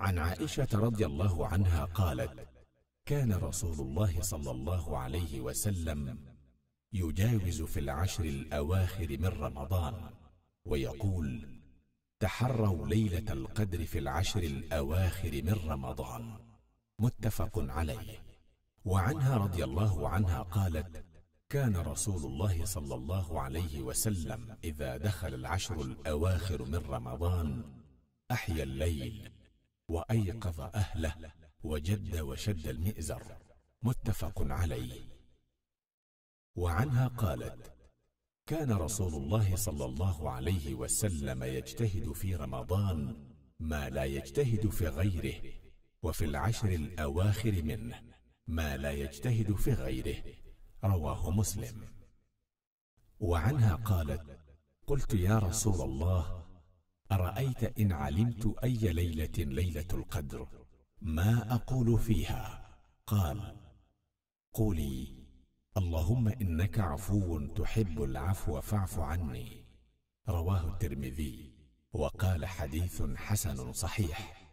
عن عائشة رضي الله عنها قالت كان رسول الله صلى الله عليه وسلم يجاوز في العشر الأواخر من رمضان ويقول تحروا ليلة القدر في العشر الأواخر من رمضان متفق عليه وعنها رضي الله عنها قالت كان رسول الله صلى الله عليه وسلم إذا دخل العشر الأواخر من رمضان أحيا الليل وأيقظ أهله وجد وشد المئزر متفق عليه وعنها قالت كان رسول الله صلى الله عليه وسلم يجتهد في رمضان ما لا يجتهد في غيره وفي العشر الأواخر منه ما لا يجتهد في غيره رواه مسلم وعنها قالت قلت يا رسول الله ارايت ان علمت اي ليله ليله القدر ما اقول فيها قال قولي اللهم انك عفو تحب العفو فاعف عني رواه الترمذي وقال حديث حسن صحيح